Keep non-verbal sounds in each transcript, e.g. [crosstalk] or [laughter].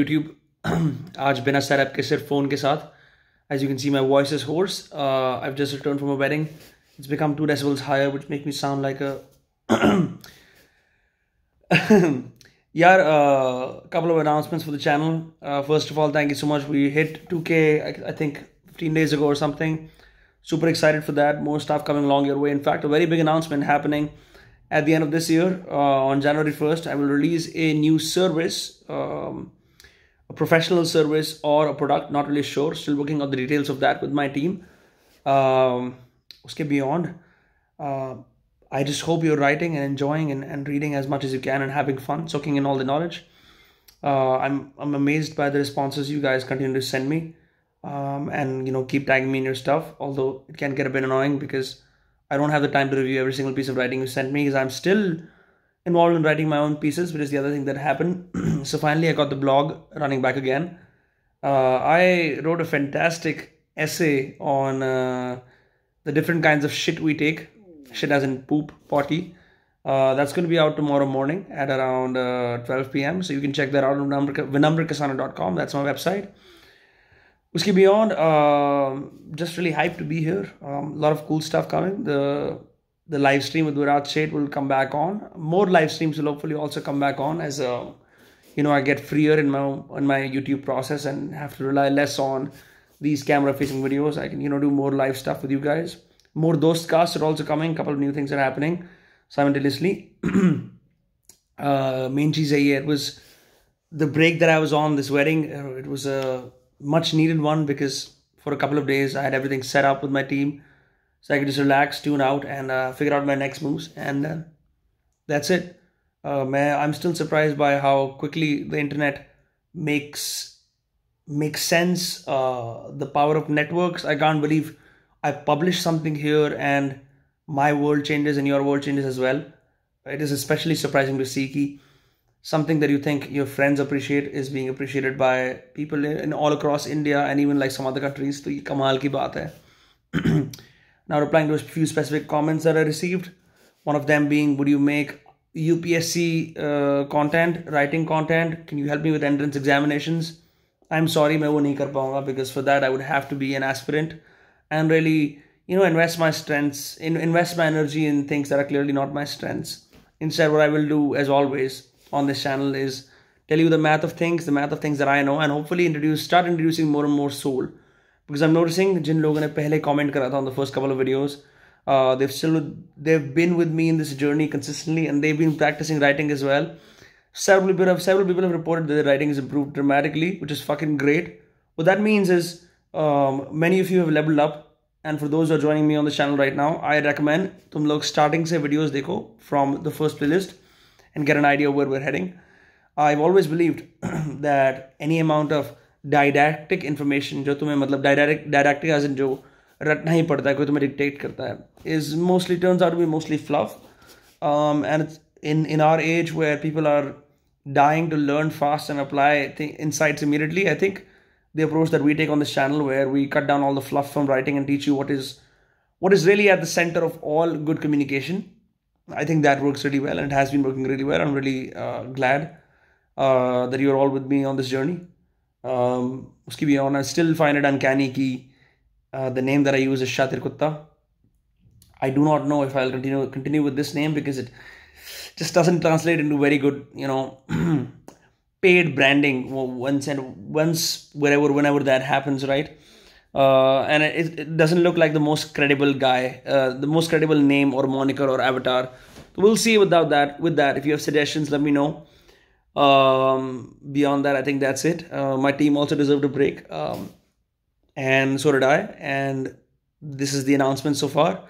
YouTube [clears throat] आज बिना setup के सिर्फ phone as you can see my voice is hoarse uh, I've just returned from a wedding it's become two decibels higher which makes me sound like a यार [clears throat] a uh, couple of announcements for the channel uh, first of all thank you so much we hit 2k I think 15 days ago or something super excited for that more stuff coming along your way in fact a very big announcement happening at the end of this year on January 1st I will release a new service um, a professional service or a product not really sure still working on the details of that with my team um, uske beyond uh, i just hope you're writing and enjoying and, and reading as much as you can and having fun soaking in all the knowledge uh, i'm i'm amazed by the responses you guys continue to send me um, and you know keep tagging me in your stuff although it can get a bit annoying because i don't have the time to review every single piece of writing you send me because i'm still involved in writing my own pieces, which is the other thing that happened. [clears throat] so finally, I got the blog running back again. Uh, I wrote a fantastic essay on uh, the different kinds of shit we take, shit as in poop, potty. Uh, that's going to be out tomorrow morning at around uh, 12 p.m. So you can check that out on vinamrakasana.com. That's my website. Uski beyond, uh, just really hyped to be here. Um, a lot of cool stuff coming. The the live stream with Virat Sheth will come back on. More live streams will hopefully also come back on as a, uh, you know I get freer in my my YouTube process and have to rely less on these camera facing videos. I can you know do more live stuff with you guys. More those casts are also coming. Couple of new things are happening simultaneously. [clears throat] uh, main cheese it was the break that I was on this wedding. Uh, it was a much needed one because for a couple of days I had everything set up with my team so I can just relax, tune out, and uh, figure out my next moves, and that's it. Uh, man, I'm still surprised by how quickly the internet makes makes sense. Uh, the power of networks. I can't believe I publish something here, and my world changes and your world changes as well. It is especially surprising to see ki something that you think your friends appreciate is being appreciated by people in all across India and even like some other countries. So, kamal ki baat hai. [clears throat] Now replying to a few specific comments that I received, one of them being, would you make UPSC uh, content, writing content? Can you help me with entrance examinations? I'm sorry, मैं वो नहीं कर पाऊँगा because for that I would have to be an aspirant and really, you know, invest my strengths, in, invest my energy in things that are clearly not my strengths. Instead, what I will do, as always, on this channel is tell you the math of things, the math of things that I know, and hopefully introduce, start introducing more and more soul because I'm noticing जिन लोगों have पहले comment on the first couple of videos uh, they've still they've been with me in this journey consistently and they've been practicing writing as well several people have several people have reported that their writing has improved dramatically which is fucking great what that means is um, many of you have leveled up and for those who are joining me on the channel right now i recommend tum log starting say videos dekho from the first playlist and get an idea of where we're heading i've always believed [clears throat] that any amount of didactic information जो तुम्हें मतलब डायडैक्ट डायडैक्टिक as in जो रटना to पड़ता है कोई तुम्हें dictate करता है is mostly turns out be mostly fluff and in in our age where people are dying to learn fast and apply insights immediately i think the approach that we take on this channel where we cut down all the fluff from writing and teach you what is what is really at the center of all good communication i think that works really well and it has been working really well i'm really uh, glad uh, that you're all with me on this journey um, उसकी भी on I still find it uncanny की the name that I use is शातिर कुत्ता I do not know if I continue with this name because it just doesn't translate into very good you know [clears throat] paid branding once and once wherever whenever that happens right uh, and it, doesn't look like the most credible guy uh, the most credible name or moniker or avatar we'll see without that with that if you have suggestions let me know um, beyond that, I think that's it. Uh, my team also deserved a break, um, and so did I. And this is the announcement so far.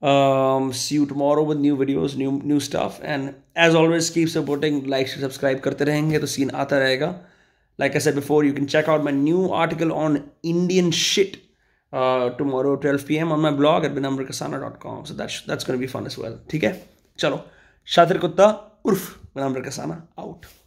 Um, see you tomorrow with new videos, new new stuff. And as always, keep supporting, like, subscribe. करते रहेंगे तो scene आता रहेगा. Like I said before, you can check out my new article on Indian shit uh, tomorrow 12 p.m. on my blog at binamrakasana.com. So that's that's going to be fun as well. ठीक है? चलो. शातिर कुत्ता उर्फ मेरा अमृत के सामा out